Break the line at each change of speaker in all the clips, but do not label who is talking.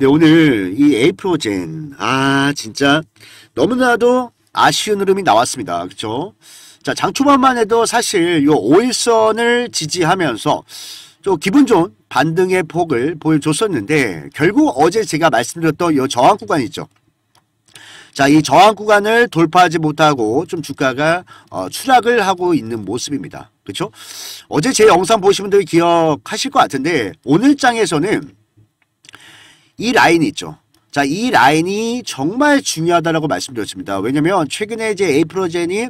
네, 오늘 이 에이프로젠 아 진짜 너무나도 아쉬운 흐름이 나왔습니다. 그렇죠? 자, 장 초반만 해도 사실 요 5일선을 지지하면서 좀 기분 좋은 반등의 폭을 보여줬었는데 결국 어제 제가 말씀드렸던 이 저항 구간 있죠. 자, 이 저항 구간을 돌파하지 못하고 좀 주가가 어, 추락을 하고 있는 모습입니다. 그렇죠? 어제 제 영상 보신 분들 기억하실 것 같은데 오늘 장에서는 이 라인이 있죠. 자, 이 라인이 정말 중요하다라고 말씀드렸습니다. 왜냐면 최근에 이제 에이프로젠이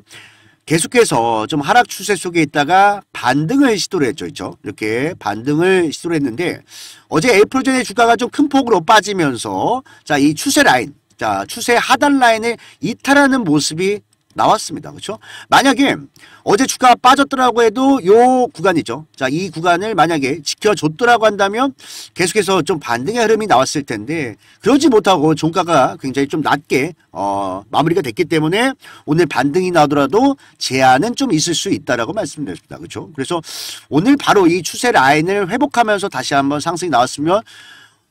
계속해서 좀 하락 추세 속에 있다가 반등을 시도를 했죠. 있죠. 그렇죠? 이렇게 반등을 시도를 했는데 어제 에이프로젠의 주가가 좀 큰 폭으로 빠지면서 자, 이 추세 라인 자, 추세 하단 라인에 이탈하는 모습이 나왔습니다. 그렇죠? 만약에 어제 주가 가 빠졌더라고 해도 요 구간이죠. 자, 이 구간을 만약에 지켜줬더라고 한다면 계속해서 좀 반등의 흐름이 나왔을 텐데 그러지 못하고 종가가 굉장히 좀 낮게 어, 마무리가 됐기 때문에 오늘 반등이 나더라도 제한은 좀 있을 수 있다라고 말씀드렸습니다. 그렇죠? 그래서 오늘 바로 이 추세 라인을 회복하면서 다시 한번 상승이 나왔으면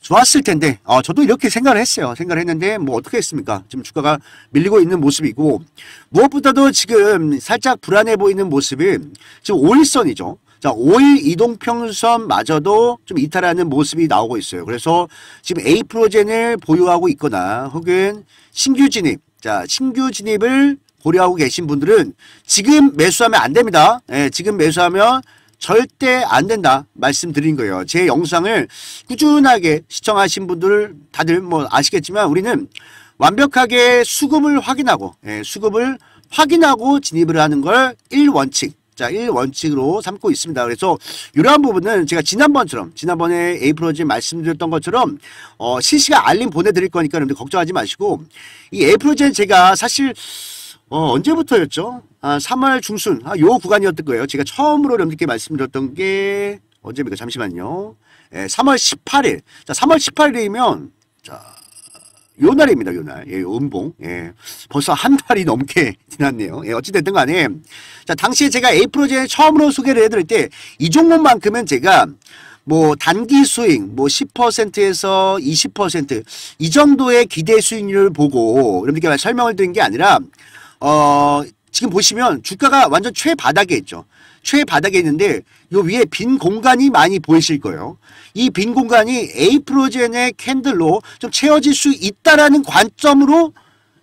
좋았을 텐데 어, 저도 이렇게 생각을 했어요. 생각을 했는데 뭐 어떻게 했습니까? 지금 주가가 밀리고 있는 모습이고 무엇보다도 지금 살짝 불안해 보이는 모습이 지금 5일선이죠. 자, 5일 이동평선마저도 좀 이탈하는 모습이 나오고 있어요. 그래서 지금 A 프로젠을 보유하고 있거나 혹은 신규 진입, 자, 신규 진입을 고려하고 계신 분들은 지금 매수하면 안 됩니다. 예, 지금 매수하면 절대 안 된다 말씀드린 거예요. 제 영상을 꾸준하게 시청하신 분들 다들 뭐 아시겠지만 우리는 완벽하게 수급을 확인하고 예, 수급을 확인하고 진입을 하는 걸 1원칙 자, 1원칙으로 삼고 있습니다. 그래서 이러한 부분은 제가 지난번처럼 지난번에 에이프로즈 말씀드렸던 것처럼 어, 실시간 알림 보내드릴 거니까 여러분들 걱정하지 마시고 이 에이프로즈는 제가 사실 어, 언제부터였죠? 아, 3월 중순, 아, 요 구간이었던 거예요. 제가 처음으로 여러분들께 말씀드렸던 게, 언제입니까? 잠시만요. 예, 3월 18일. 자, 3월 18일이면, 자, 요 날입니다, 요 날. 예, 음봉. 예. 벌써 한 달이 넘게 지났네요. 예, 어찌됐든 간에. 자, 당시에 제가 A 프로젝트 처음으로 소개를 해드릴 때, 이 종목만큼은 제가, 뭐, 단기 수익, 뭐, 10%에서 20%, 이 정도의 기대 수익률을 보고, 여러분들께 설명을 드린 게 아니라, 어, 지금 보시면 주가가 완전 최바닥에 있죠. 최바닥에 있는데 요 위에 빈 공간이 많이 보이실 거예요. 이 빈 공간이 에이프로젠의 캔들로 좀 채워질 수 있다라는 관점으로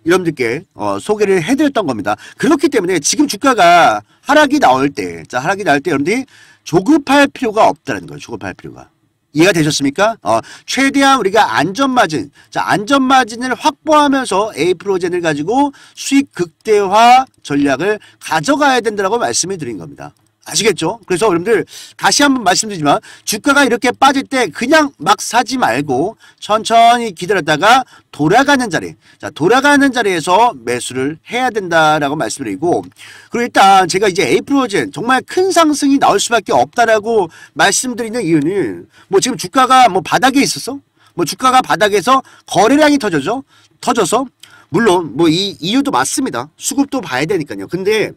여러분들께 어, 소개를 해드렸던 겁니다. 그렇기 때문에 지금 주가가 하락이 나올 때, 자 하락이 나올 때 여러분들이 조급할 필요가 없다는 거예요. 조급할 필요가. 이해가 되셨습니까? 어, 최대한 우리가 안전마진, 자 안전마진을 확보하면서 A프로젠을 가지고 수익 극대화 전략을 가져가야 된다고 말씀을 드린 겁니다. 아시겠죠? 그래서 여러분들 다시 한번 말씀드리지만 주가가 이렇게 빠질 때 그냥 막 사지 말고 천천히 기다렸다가 돌아가는 자리 자 돌아가는 자리에서 매수를 해야 된다라고 말씀드리고 그리고 일단 제가 이제 에이프로젠 정말 큰 상승이 나올 수밖에 없다라고 말씀드리는 이유는 뭐 지금 주가가 뭐 바닥에 있었어? 뭐 주가가 바닥에서 거래량이 터져죠? 터져서 물론 뭐 이 이유도 맞습니다. 수급도 봐야 되니까요. 근데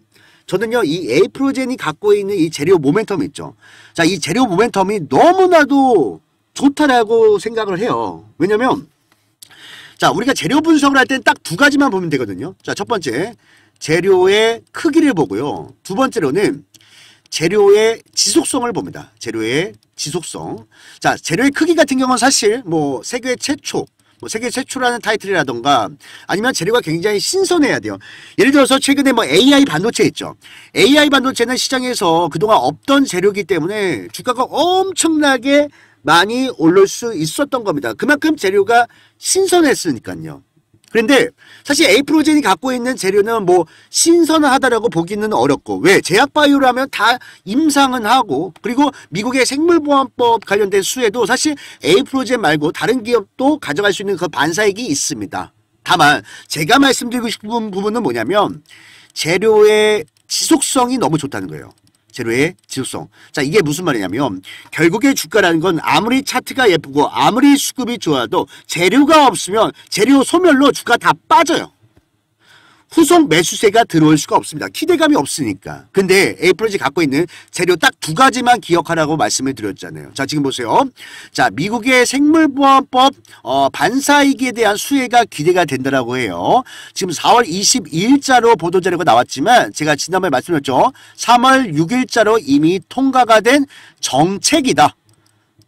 저는요 이 에이프로젠이 갖고 있는 이 재료 모멘텀 있죠 자이 재료 모멘텀이 너무나도 좋다라고 생각을 해요 왜냐면 자 우리가 재료 분석을 할땐딱두 가지만 보면 되거든요 자첫 번째 재료의 크기를 보고요 두 번째로는 재료의 지속성을 봅니다 재료의 지속성 자 재료의 크기 같은 경우는 사실 뭐 세계 최초 뭐 세계 최초라는 타이틀이라던가 아니면 재료가 굉장히 신선해야 돼요. 예를 들어서 최근에 뭐 AI 반도체 있죠. AI 반도체는 시장에서 그동안 없던 재료이기 때문에 주가가 엄청나게 많이 오를 수 있었던 겁니다. 그만큼 재료가 신선했으니까요. 그런데 사실 에이프로젠이 갖고 있는 재료는 뭐 신선하다라고 보기는 어렵고 왜 제약바이오라면 다 임상은 하고 그리고 미국의 생물보안법 관련된 수에도 사실 에이프로젠 말고 다른 기업도 가져갈 수 있는 그 반사액이 있습니다. 다만 제가 말씀드리고 싶은 부분은 뭐냐면 재료의 지속성이 너무 좋다는 거예요. 재료의 지속성. 자, 이게 무슨 말이냐면 결국에 주가라는 건 아무리 차트가 예쁘고 아무리 수급이 좋아도 재료가 없으면 재료 소멸로 주가 다 빠져요. 후속 매수세가 들어올 수가 없습니다. 기대감이 없으니까. 근데 에이프로지 갖고 있는 재료 딱 두 가지만 기억하라고 말씀을 드렸잖아요. 자 지금 보세요. 자 미국의 생물보안법 어, 반사이기에 대한 수혜가 기대가 된다라고 해요. 지금 4월 22일자로 보도자료가 나왔지만 제가 지난번에 말씀드렸죠. 3월 6일자로 이미 통과가 된 정책이다.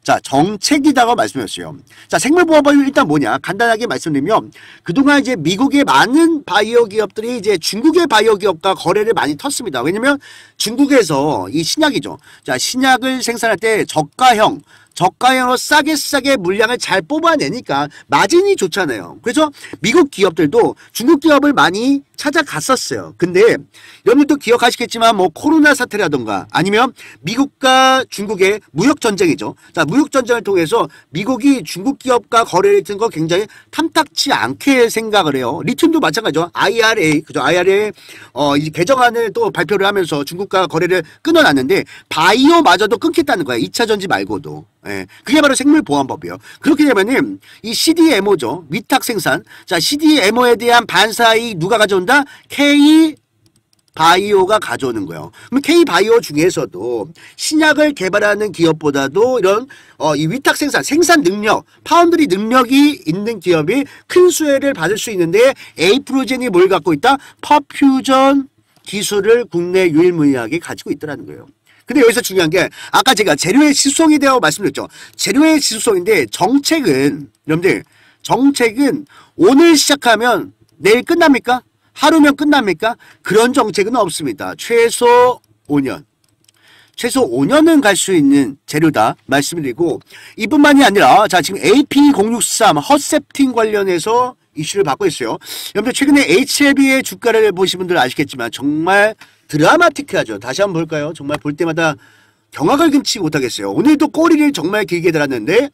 자, 정책이다가 말씀하셨어요. 자, 생물보호법이 일단 뭐냐? 간단하게 말씀드리면 그동안 이제 미국의 많은 바이오 기업들이 이제 중국의 바이오 기업과 거래를 많이 텄습니다. 왜냐면 중국에서 이 신약이죠. 자, 신약을 생산할 때 저가형 저가형으로 싸게 싸게 물량을 잘 뽑아내니까 마진이 좋잖아요. 그래서 미국 기업들도 중국 기업을 많이 찾아갔었어요. 근데 여러분도 기억하시겠지만 뭐 코로나 사태라던가 아니면 미국과 중국의 무역 전쟁이죠. 자, 무역 전쟁을 통해서 미국이 중국 기업과 거래를 했던 거 굉장히 탐탁치 않게 생각을 해요. 리튬도 마찬가지죠. IRA 그죠? IRA 어, 이 개정안을 또 발표를 하면서 중국과 거래를 끊어놨는데 바이오마저도 끊겠다는 거예요 2차 전지 말고도. 예. 그게 바로 생물보안법이에요. 그렇게 되면은 이 CDMO죠. 위탁 생산. 자, CDMO에 대한 반사이 누가 가져온다? K 바이오가 가져오는 거예요. 그럼 K바이오 중에서도 신약을 개발하는 기업보다도 이런 어, 이 위탁 생산, 생산 능력, 파운드리 능력이 있는 기업이 큰 수혜를 받을 수 있는데 에이프로젠이 뭘 갖고 있다? 퍼퓨전 기술을 국내 유일무이하게 가지고 있더라는 거예요. 근데 여기서 중요한 게 아까 제가 재료의 지속에 대하여 말씀드렸죠. 재료의 지속인데 정책은 여러분들 정책은 오늘 시작하면 내일 끝납니까? 하루면 끝납니까? 그런 정책은 없습니다. 최소 5년. 최소 5년은 갈 수 있는 재료다 말씀드리고 이뿐만이 아니라 자 지금 AP063 허셉팅 관련해서 이슈를 받고 있어요. 여러분 들 최근에 HLB의 e 주가를 보신 분들 아시겠지만 정말 드라마틱하죠. 다시 한번 볼까요? 정말 볼 때마다 경악을 금치 못하겠어요. 오늘도 꼬리를 정말 길게 들었는데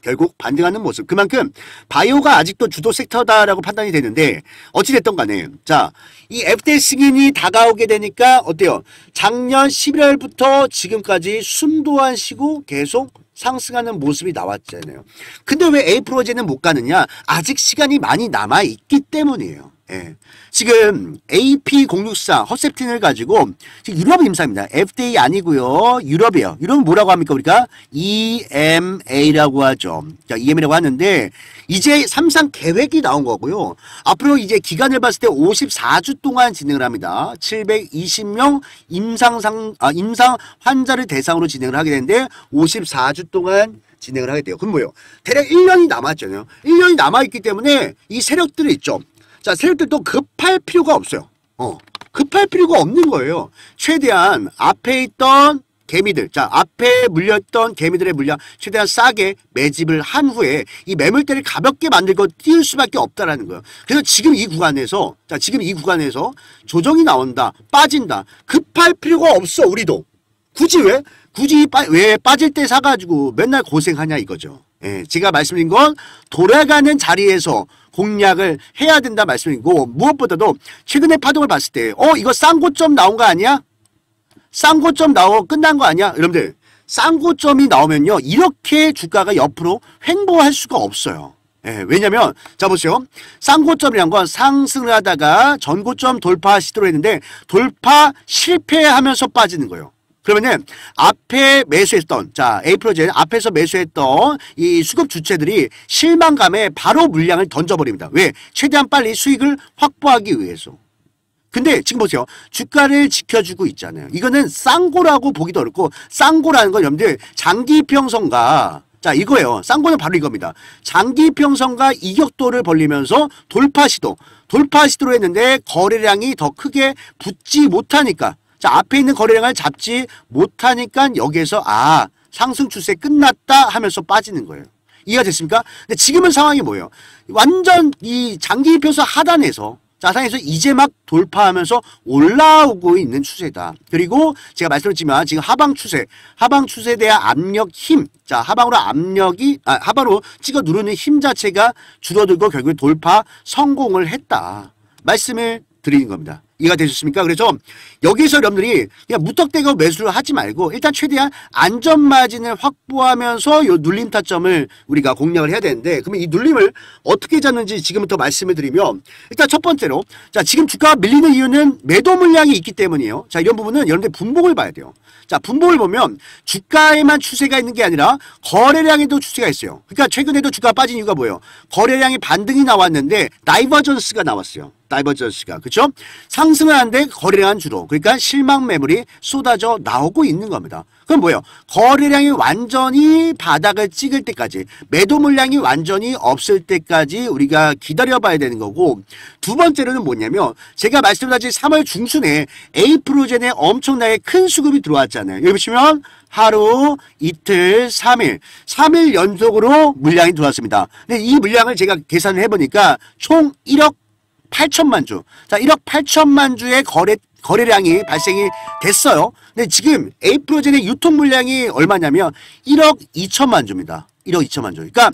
결국 반등하는 모습. 그만큼 바이오가 아직도 주도 섹터다라고 판단이 되는데 어찌됐던 간에 자, 이 FD 승인이 다가오게 되니까 어때요? 작년 11월부터 지금까지 순도한 시고 계속 상승하는 모습이 나왔잖아요. 근데 왜 A 프로제는 못 가느냐? 아직 시간이 많이 남아 있기 때문이에요. 예. 지금 AP064 허셉틴을 가지고 지금 유럽 임상입니다. FDA 아니고요. 유럽이요 유럽은 뭐라고 합니까? 우리가 EMA라고 하죠. 자, EMA라고 하는데 이제 삼상 계획이 나온 거고요. 앞으로 이제 기간을 봤을 때 54주 동안 진행을 합니다. 720명 임상상 아, 임상 환자를 대상으로 진행을 하게 되는데 54주 동안 진행을 하게 돼요. 그럼 뭐예요? 대략 1년이 남았잖아요. 1년이 남아있기 때문에 이 세력들이 있죠. 자, 세력들도 급할 필요가 없어요. 어. 급할 필요가 없는 거예요. 최대한 앞에 있던 개미들, 자 앞에 물렸던 개미들의 물량 최대한 싸게 매집을 한 후에 이 매물대를 가볍게 만들고 띄울 수밖에 없다라는 거예요. 그래서 지금 이 구간에서, 자 지금 이 구간에서 조정이 나온다, 빠진다, 급할 필요가 없어 우리도. 굳이 왜? 굳이 빠, 왜 빠질 때 사가지고 맨날 고생하냐 이거죠. 예, 제가 말씀드린 건 돌아가는 자리에서 공략을 해야 된다 말씀이고 무엇보다도 최근에 파동을 봤을 때어 이거 쌍고점 나온 거 아니야? 쌍고점 나오고 끝난 거 아니야? 여러분들 쌍고점이 나오면요 이렇게 주가가 옆으로 횡보할 수가 없어요. 예, 왜냐면 자 보세요. 쌍고점이란 건 상승을 하다가 전고점 돌파 시도를 했는데 돌파 실패하면서 빠지는 거예요. 그러면은 앞에 매수했던 자 A 프로젝트 앞에서 매수했던 이 수급 주체들이 실망감에 바로 물량을 던져버립니다. 왜? 최대한 빨리 수익을 확보하기 위해서. 근데 지금 보세요. 주가를 지켜주고 있잖아요. 이거는 쌍고라고 보기도 어렵고 쌍고라는 건 여러분들 장기 평선과 자 이거예요. 쌍고는 바로 이겁니다. 장기 평선과 이격도를 벌리면서 돌파 시도 돌파 시도로 했는데 거래량이 더 크게 붙지 못하니까 자, 앞에 있는 거래량을 잡지 못하니까 여기에서 아, 상승 추세 끝났다 하면서 빠지는 거예요. 이해가 됐습니까? 근데 지금은 상황이 뭐예요? 완전 이 장기 표서 하단에서 자산에서 이제 막 돌파하면서 올라오고 있는 추세다. 그리고 제가 말씀드렸지만 지금 하방 추세, 하방 추세에 대한 압력 힘, 자 하방으로 압력이 아, 하방으로 찍어 누르는 힘 자체가 줄어들고 결국 돌파 성공을 했다. 말씀을 드리는 겁니다. 이해가 되셨습니까? 그래서 여기서 여러분들이 그냥 무턱대고 매수를 하지 말고 일단 최대한 안전 마진을 확보하면서 요 눌림 타점을 우리가 공략을 해야 되는데 그러면 이 눌림을 어떻게 잡는지 지금부터 말씀을 드리면 일단 첫 번째로 자 지금 주가가 밀리는 이유는 매도 물량이 있기 때문이에요. 자 이런 부분은 여러분들 분봉을 봐야 돼요. 자 분봉을 보면 주가에만 추세가 있는 게 아니라 거래량에도 추세가 있어요. 그러니까 최근에도 주가가 빠진 이유가 뭐예요? 거래량이 반등이 나왔는데 나이버전스가 나왔어요. 다이버전스가 그렇죠? 상승은 한데 거래량 주로 그러니까 실망 매물이 쏟아져 나오고 있는 겁니다. 그럼 뭐예요? 거래량이 완전히 바닥을 찍을 때까지 매도 물량이 완전히 없을 때까지 우리가 기다려봐야 되는 거고 두 번째로는 뭐냐면 제가 말씀드렸지 3월 중순에 에이프로젠에 엄청나게 큰 수급이 들어왔잖아요. 여기 보시면 하루, 이틀, 3일, 3일 연속으로 물량이 들어왔습니다. 근데 이 물량을 제가 계산을 해보니까 총 1억 8천만 주. 자, 1억 8천만 주의 거래 거래량이 발생이 됐어요. 근데 지금 에프로젠의 유통 물량이 얼마냐면 1억 2천만 주입니다. 1억 2천만 주. 그러니까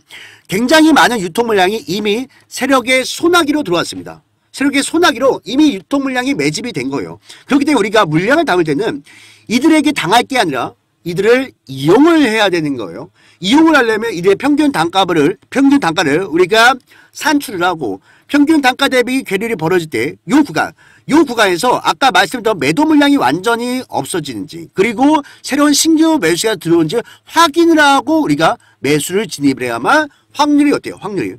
굉장히 많은 유통 물량이 이미 세력의 소나기로 들어왔습니다. 세력의 소나기로 이미 유통 물량이 매집이 된 거예요. 그렇기 때문에 우리가 물량을 담을 때는 이들에게 당할 게 아니라 이들을 이용을 해야 되는 거예요. 이용을 하려면 이들의 평균 단가를 평균 단가를 우리가 산출을 하고 평균 단가 대비 괴리를 벌어질 때요 구간 요 구간에서 아까 말씀드린 매도 물량이 완전히 없어지는지 그리고 새로운 신규 매수가 들어온지 확인을 하고 우리가 매수를 진입을 해야만 확률이 어때요? 확률이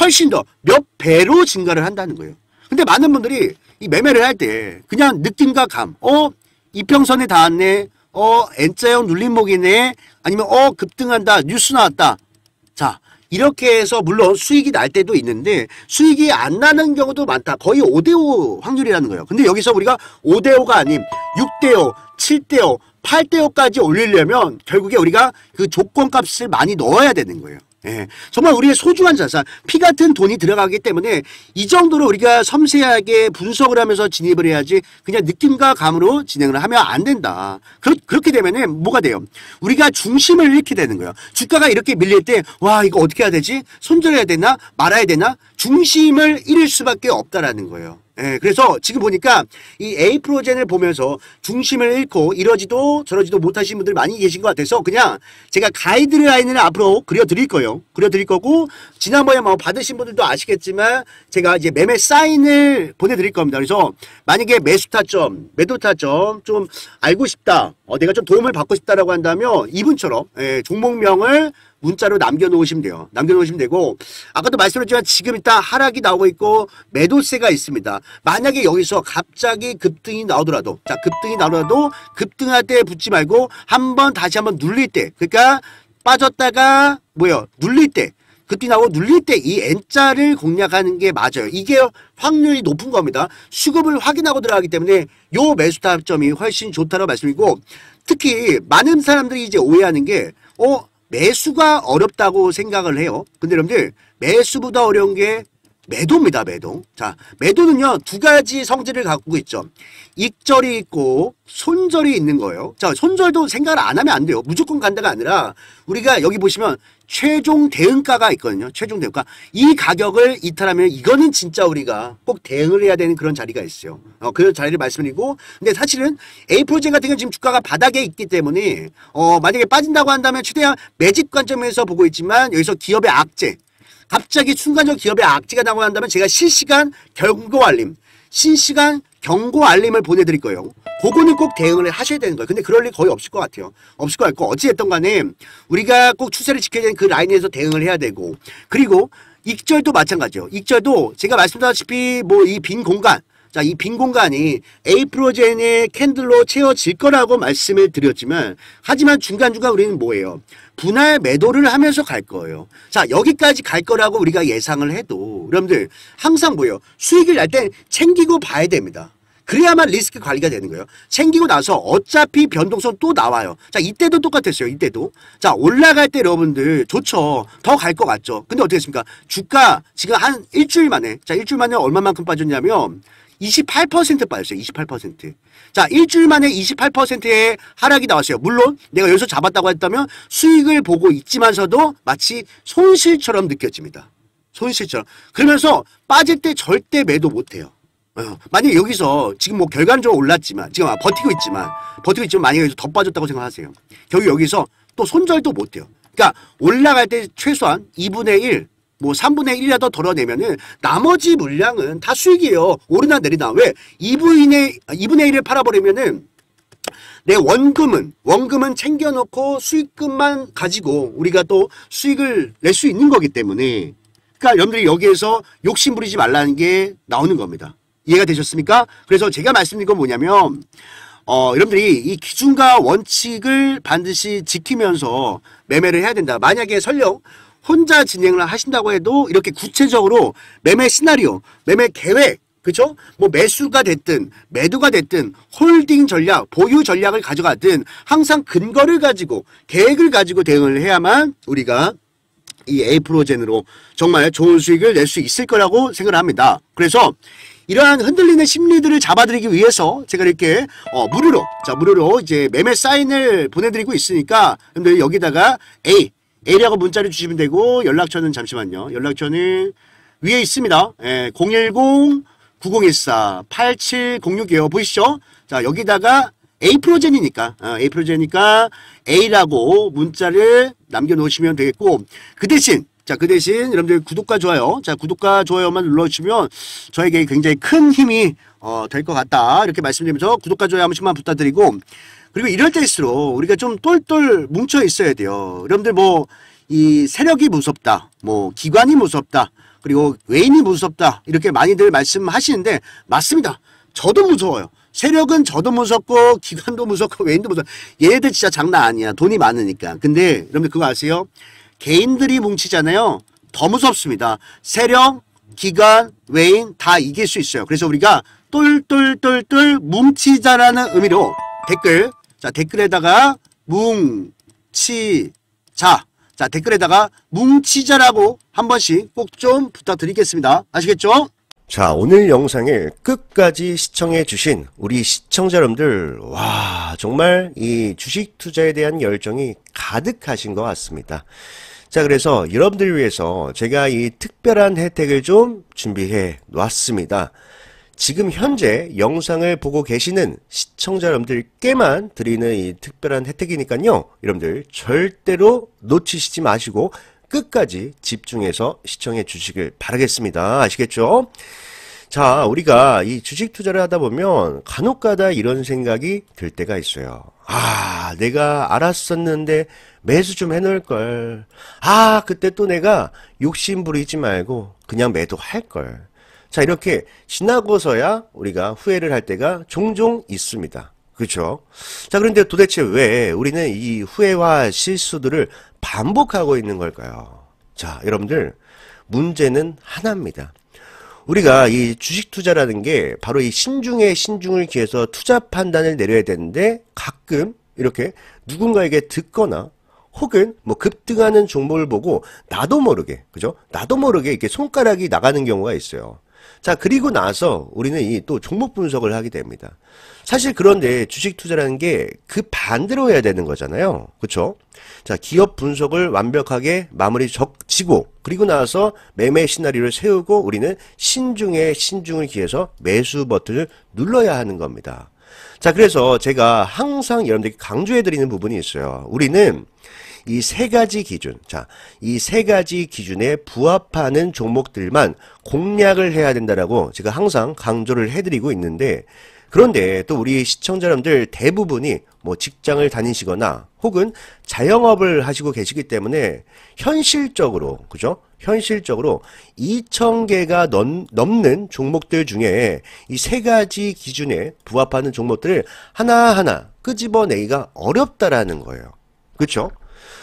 훨씬 더 몇 배로 증가를 한다는 거예요. 근데 많은 분들이 이 매매를 할 때 그냥 느낌과 감, 어? 이평선에 닿았네, 어 N자형 눌림목이네 아니면 어 급등한다 뉴스 나왔다 자 이렇게 해서 물론 수익이 날 때도 있는데 수익이 안 나는 경우도 많다. 거의 5대5 확률이라는 거예요. 근데 여기서 우리가 5대5가 아님 6대5, 7대5, 8대5까지 올리려면 결국에 우리가 그 조건값을 많이 넣어야 되는 거예요. 예, 정말 우리의 소중한 자산, 피 같은 돈이 들어가기 때문에 이 정도로 우리가 섬세하게 분석을 하면서 진입을 해야지 그냥 느낌과 감으로 진행을 하면 안 된다. 그렇, 그렇게 되면 뭐가 돼요? 우리가 중심을 잃게 되는 거예요. 주가가 이렇게 밀릴 때, 와, 이거 어떻게 해야 되지? 손절해야 되나? 말아야 되나? 중심을 잃을 수밖에 없다라는 거예요. 예, 그래서 지금 보니까 이에이 프로젠을 보면서 중심을 잃고 이러지도 저러지도 못하신 분들 많이 계신 것 같아서 그냥 제가 가이드라인을 앞으로 그려드릴 거예요. 그려드릴 거고 지난번에 뭐 받으신 분들도 아시겠지만 제가 이제 매매 사인을 보내드릴 겁니다. 그래서 만약에 매수 타점, 매도 타점 좀 알고 싶다, 어, 내가 좀 도움을 받고 싶다라고 한다면 이분처럼 예, 종목명을 문자로 남겨놓으시면 돼요. 남겨놓으시면 되고 아까도 말씀드렸지만 지금 일단 하락이 나오고 있고 매도세가 있습니다. 만약에 여기서 갑자기 급등이 나오더라도 자 급등이 나오더라도 급등할 때 붙지 말고 한번 다시 한번 눌릴 때 그러니까 빠졌다가 뭐예요 눌릴 때 그때 나오고 눌릴 때 이 N자를 공략하는 게 맞아요. 이게 확률이 높은 겁니다. 수급을 확인하고 들어가기 때문에 요 매수 타점이 훨씬 좋다고 말씀이고 특히 많은 사람들이 이제 오해하는 게 어? 매수가 어렵다고 생각을 해요. 근데 여러분들 매수보다 어려운 게 매도입니다. 매도. 자, 매도는요. 두 가지 성질을 갖고 있죠. 익절이 있고 손절이 있는 거예요. 자, 손절도 생각을 안 하면 안 돼요. 무조건 간다가 아니라 우리가 여기 보시면 최종 대응가가 있거든요. 최종 대응가. 이 가격을 이탈하면 이거는 진짜 우리가 꼭 대응을 해야 되는 그런 자리가 있어요. 어, 그 자리를 말씀드리고 근데 사실은 A 프로젠 같은 경우는 지금 주가가 바닥에 있기 때문에 어, 만약에 빠진다고 한다면 최대한 매집 관점에서 보고 있지만 여기서 기업의 악재 갑자기 순간적 기업에 악재가 나고 난다면 제가 실시간 경고 알림, 실시간 경고 알림을 보내드릴 거예요. 그거는 꼭 대응을 하셔야 되는 거예요. 근데 그럴 일 거의 없을 것 같아요. 없을 것 같고 어찌됐든 간에 우리가 꼭 추세를 지켜야 되는 그 라인에서 대응을 해야 되고 그리고 익절도 마찬가지예요. 익절도 제가 말씀드렸다시피 뭐 이 빈 공간 자, 이 빈 공간이 에이프로젠의 캔들로 채워질 거라고 말씀을 드렸지만 하지만 중간중간 우리는 뭐예요? 분할 매도를 하면서 갈 거예요. 자 여기까지 갈 거라고 우리가 예상을 해도 여러분들 항상 뭐예요? 수익을 날 때 챙기고 봐야 됩니다. 그래야만 리스크 관리가 되는 거예요. 챙기고 나서 어차피 변동성 또 나와요. 자, 이때도 똑같았어요. 이때도. 자, 올라갈 때 여러분들 좋죠. 더 갈 것 같죠. 근데 어떻게 했습니까? 주가 지금 한 일주일 만에, 자, 일주일 만에 얼마만큼 빠졌냐면 28% 빠졌어요. 28%. 자, 일주일 만에 28%의 하락이 나왔어요. 물론 내가 여기서 잡았다고 했다면 수익을 보고 있지만서도 마치 손실처럼 느껴집니다. 손실처럼. 그러면서 빠질 때 절대 매도 못해요. 어, 만약 여기서 지금 뭐 결과적으로 올랐지만 지금 아, 버티고 있지만 버티고 있지만 만약에 여기서 더 빠졌다고 생각하세요. 결국 여기서 또 손절도 못해요. 그러니까 올라갈 때 최소한 2분의 1뭐 3분의 1이라도 덜어내면은 나머지 물량은 다 수익이에요. 오르나 내리나. 왜? 2분의, 2분의 1을 팔아버리면은 내 원금은 원금은 챙겨놓고 수익금만 가지고 우리가 또 수익을 낼 수 있는 거기 때문에 그러니까 여러분들이 여기에서 욕심 부리지 말라는 게 나오는 겁니다. 이해가 되셨습니까? 그래서 제가 말씀드린 건 뭐냐면 어, 여러분들이 이 기준과 원칙을 반드시 지키면서 매매를 해야 된다. 만약에 설령 혼자 진행을 하신다고 해도 이렇게 구체적으로 매매 시나리오, 매매 계획, 그쵸? 뭐 매수가 됐든 매도가 됐든 홀딩 전략, 보유 전략을 가져가든 항상 근거를 가지고 계획을 가지고 대응을 해야만 우리가 이 에이프로젠으로 정말 좋은 수익을 낼 수 있을 거라고 생각을 합니다. 그래서 이러한 흔들리는 심리들을 잡아드리기 위해서 제가 이렇게 어, 무료로 자 무료로 이제 매매 사인을 보내드리고 있으니까 근데 여기다가 에이 에리하고 문자를 주시면 되고 연락처는 잠시만요. 연락처는 위에 있습니다. 예, 010-9014-8706이에요. 보이시죠? 자 여기다가 A프로젠이니까 어, A프로젠이니까 A라고 문자를 남겨놓으시면 되겠고 그 대신 자, 그 대신 여러분들 구독과 좋아요. 자, 구독과 좋아요만 눌러주시면 저에게 굉장히 큰 힘이 어, 될것 같다. 이렇게 말씀드리면서 구독과 좋아요 한 번씩만 부탁드리고 그리고 이럴 때일수록 우리가 좀 똘똘 뭉쳐 있어야 돼요. 여러분들 뭐 이 세력이 무섭다, 뭐 기관이 무섭다, 그리고 외인이 무섭다 이렇게 많이들 말씀하시는데 맞습니다. 저도 무서워요. 세력은 저도 무섭고 기관도 무섭고 외인도 무섭고 얘네들 진짜 장난 아니야. 돈이 많으니까. 근데 여러분들 그거 아세요? 개인들이 뭉치잖아요. 더 무섭습니다. 세력, 기관, 외인 다 이길 수 있어요. 그래서 우리가 똘똘똘똘 뭉치자라는 의미로 댓글 자 댓글에다가 뭉치자 자 댓글에다가 뭉치자라고 한 번씩 꼭 좀 부탁드리겠습니다. 아시겠죠? 자 오늘 영상을 끝까지 시청해 주신 우리 시청자 여러분들 와 정말 이 주식 투자에 대한 열정이 가득하신 것 같습니다. 자 그래서 여러분들 위해서 제가 이 특별한 혜택을 좀 준비해 놨습니다. 지금 현재 영상을 보고 계시는 시청자 여러분들께만 드리는 이 특별한 혜택이니까요. 여러분들 절대로 놓치시지 마시고 끝까지 집중해서 시청해 주시길 바라겠습니다. 아시겠죠? 자, 우리가 이 주식 투자를 하다 보면 간혹 가다 이런 생각이 들 때가 있어요. 아, 내가 알았었는데 매수 좀 해놓을 걸. 아, 그때 또 내가 욕심 부리지 말고 그냥 매도할 걸. 자, 이렇게 지나고서야 우리가 후회를 할 때가 종종 있습니다. 그렇죠? 자, 그런데 도대체 왜 우리는 이 후회와 실수들을 반복하고 있는 걸까요? 자, 여러분들 문제는 하나입니다. 우리가 이 주식 투자라는 게 바로 이 신중에 신중을 기해서 투자 판단을 내려야 되는데 가끔 이렇게 누군가에게 듣거나 혹은 뭐 급등하는 종목을 보고 나도 모르게 그죠? 나도 모르게 이렇게 손가락이 나가는 경우가 있어요. 자, 그리고 나서 우리는 이 또 종목 분석을 하게 됩니다. 사실 그런데 주식 투자라는 게 그 반대로 해야 되는 거잖아요. 그렇죠? 자, 기업 분석을 완벽하게 마무리 적치고 그리고 나서 매매 시나리오를 세우고 우리는 신중에 신중을 기해서 매수 버튼을 눌러야 하는 겁니다. 자, 그래서 제가 항상 여러분들께 강조해 드리는 부분이 있어요. 우리는 이세 가지 기준, 자, 이 세 가지 기준에 부합하는 종목들만 공략을 해야 된다라고 제가 항상 강조를 해드리고 있는데, 그런데 또 우리 시청자 여러분들 대부분이 뭐 직장을 다니시거나 혹은 자영업을 하시고 계시기 때문에 현실적으로, 그죠? 현실적으로 2,000개가 넘, 는 종목들 중에 이 세 가지 기준에 부합하는 종목들을 하나하나 끄집어내기가 어렵다라는 거예요. 그렇죠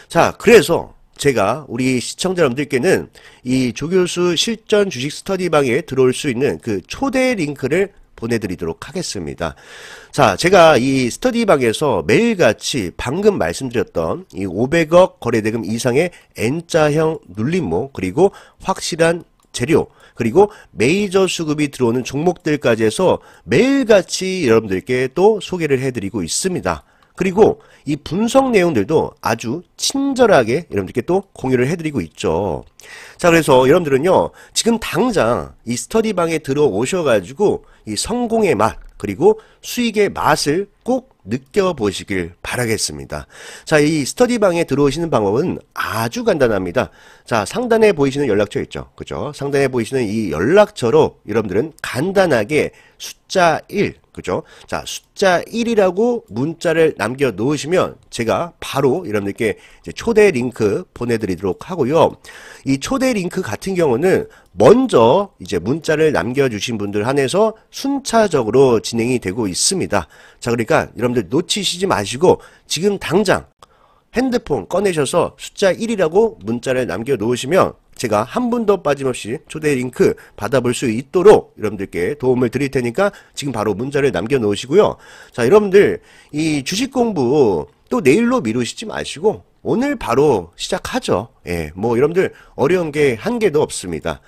자, 그래서 제가 우리 시청자 여러분들께는 이 조교수 실전 주식 스터디방에 들어올 수 있는 그 초대 링크를 보내드리도록 하겠습니다. 자, 제가 이 스터디방에서 매일같이 방금 말씀드렸던 이 500억 거래대금 이상의 N자형 눌림목 그리고 확실한 재료 그리고 메이저 수급이 들어오는 종목들까지 해서 매일같이 여러분들께 또 소개를 해드리고 있습니다. 그리고 이 분석 내용들도 아주 친절하게 여러분들께 또 공유를 해드리고 있죠. 자, 그래서 여러분들은요, 지금 당장 이 스터디방에 들어오셔가지고 이 성공의 맛, 그리고 수익의 맛을 꼭 느껴보시길 바라겠습니다. 자, 이 스터디방에 들어오시는 방법은 아주 간단합니다. 자, 상단에 보이시는 연락처 있죠? 그죠? 상단에 보이시는 이 연락처로 여러분들은 간단하게 숫자 1, 그죠? 자, 숫자 1이라고 문자를 남겨 놓으시면 제가 바로 여러분들께 초대 링크 보내드리도록 하고요. 이 초대 링크 같은 경우는 먼저 이제 문자를 남겨주신 분들 한해서 순차적으로 진행이 되고 있습니다. 자, 그러니까 여러분들 놓치시지 마시고 지금 당장 핸드폰 꺼내셔서 숫자 1이라고 문자를 남겨 놓으시면 제가 한분도 빠짐없이 초대 링크 받아볼 수 있도록 여러분들께 도움을 드릴 테니까 지금 바로 문자를 남겨놓으시고요. 자, 여러분들 이 주식 공부 또 내일로 미루시지 마시고 오늘 바로 시작하죠. 예, 뭐 여러분들 어려운 게 한 개도 없습니다.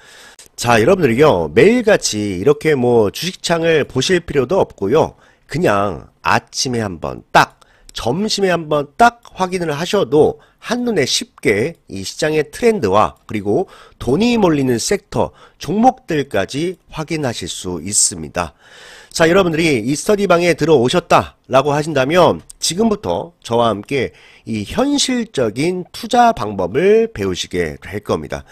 자, 여러분들이요. 매일같이 이렇게 뭐 주식창을 보실 필요도 없고요. 그냥 아침에 한번 딱 점심에 한번 딱 확인을 하셔도 한눈에 쉽게 이 시장의 트렌드와 그리고 돈이 몰리는 섹터, 종목들까지 확인하실 수 있습니다. 자, 여러분들이 이 스터디방에 들어오셨다라고 하신다면 지금부터 저와 함께 이 현실적인 투자 방법을 배우시게 될 겁니다.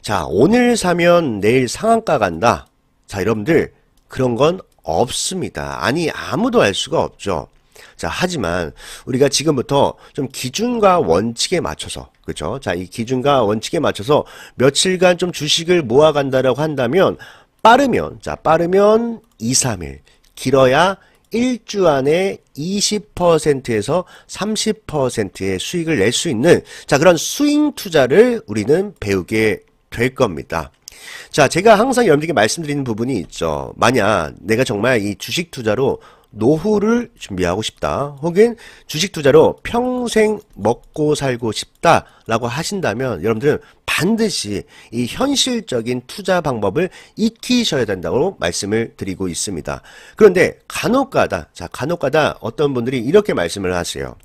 자, 오늘 사면 내일 상한가 간다. 자, 여러분들 그런 건 없습니다. 아니, 아무도 알 수가 없죠. 자, 하지만 우리가 지금부터 좀 기준과 원칙에 맞춰서 그죠 자, 이 기준과 원칙에 맞춰서 며칠간 좀 주식을 모아 간다라고 한다면 빠르면 자, 빠르면 2, 3일, 길어야 1주 안에 20%에서 30%의 수익을 낼 수 있는 자, 그런 스윙 투자를 우리는 배우게 될 겁니다. 자, 제가 항상 여러분들에게 말씀드리는 부분이 있죠. 만약 내가 정말 이 주식 투자로 노후를 준비하고 싶다 혹은 주식 투자로 평생 먹고 살고 싶다 라고 하신다면 여러분들은 반드시 이 현실적인 투자 방법을 익히셔야 된다고 말씀을 드리고 있습니다 그런데 간혹가다 자 간혹가다 어떤 분들이 이렇게 말씀을 하세요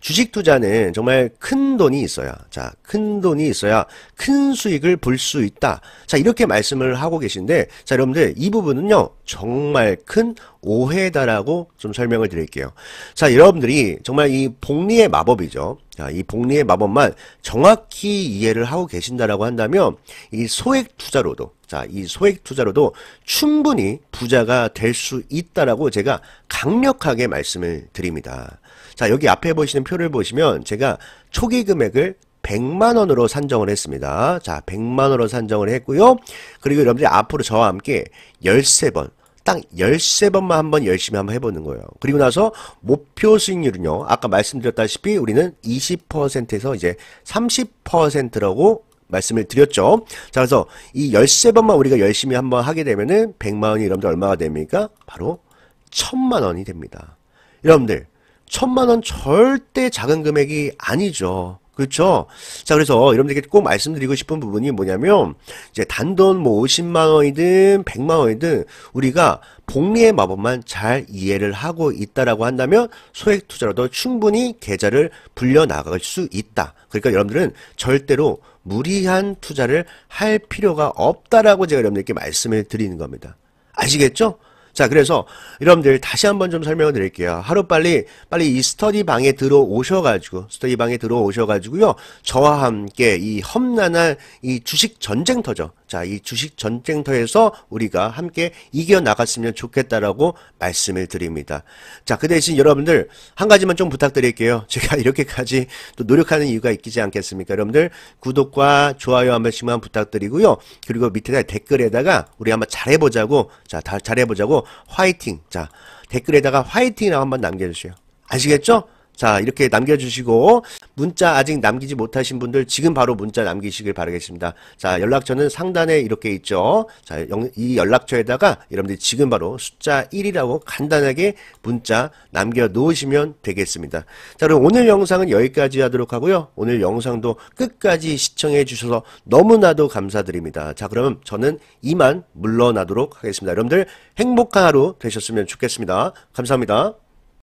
주식 투자는 정말 큰 돈이 있어야, 자, 큰 돈이 있어야 큰 수익을 볼 수 있다. 자, 이렇게 말씀을 하고 계신데, 자, 여러분들 이 부분은요, 정말 큰 오해다라고 좀 설명을 드릴게요. 자, 여러분들이 정말 이 복리의 마법이죠. 자, 이 복리의 마법만 정확히 이해를 하고 계신다라고 한다면, 이 소액 투자로도, 자, 이 소액 투자로도 충분히 부자가 될 수 있다라고 제가 강력하게 말씀을 드립니다. 자, 여기 앞에 보시는 표를 보시면 제가 초기 금액을 100만원으로 산정을 했습니다. 자, 100만원으로 산정을 했고요. 그리고 여러분들이 앞으로 저와 함께 13번, 딱 13번만 한번 열심히 한번 해보는 거예요. 그리고 나서 목표 수익률은요. 아까 말씀드렸다시피 우리는 20%에서 이제 30%라고 말씀을 드렸죠. 자, 그래서 이 13번만 우리가 열심히 한번 하게 되면은 100만원이 여러분들 얼마가 됩니까? 바로 1000만원이 됩니다. 여러분들 천만 원 절대 작은 금액이 아니죠. 그렇죠? 자, 그래서 여러분들께게꼭 말씀드리고 싶은 부분이 뭐냐면 이제 단돈 뭐 50만 원이든 100만 원이든 우리가 복리의 마법만 잘 이해를 하고 있다라고 한다면 소액 투자로도 충분히 계좌를 불려 나갈 수 있다. 그러니까 여러분들은 절대로 무리한 투자를 할 필요가 없다라고 제가 여러분들께 말씀을 드리는 겁니다. 아시겠죠? 자, 그래서 여러분들 다시 한번 좀 설명을 드릴게요. 하루빨리 빨리 이 스터디 방에 들어오셔 가지고 스터디 방에 들어오셔 가지고요. 저와 함께 이 험난한 이 주식 전쟁터죠. 자, 이 주식 전쟁터에서 우리가 함께 이겨나갔으면 좋겠다라고 말씀을 드립니다. 자, 그 대신 여러분들 한 가지만 좀 부탁드릴게요. 제가 이렇게까지 또 노력하는 이유가 있지 않겠습니까? 여러분들 구독과 좋아요 한 번씩만 부탁드리고요. 그리고 밑에 댓글에다가 우리 한번 잘해보자고, 자, 다 잘해보자고 화이팅. 자, 댓글에다가 화이팅이라고 한번 남겨주세요. 아시겠죠? 자 이렇게 남겨주시고 문자 아직 남기지 못하신 분들 지금 바로 문자 남기시길 바라겠습니다. 자 연락처는 상단에 이렇게 있죠. 자 이 연락처에다가 여러분들이 지금 바로 숫자 1이라고 간단하게 문자 남겨놓으시면 되겠습니다. 자 그럼 오늘 영상은 여기까지 하도록 하고요. 오늘 영상도 끝까지 시청해 주셔서 너무나도 감사드립니다. 자 그럼 저는 이만 물러나도록 하겠습니다. 여러분들 행복한 하루 되셨으면 좋겠습니다. 감사합니다.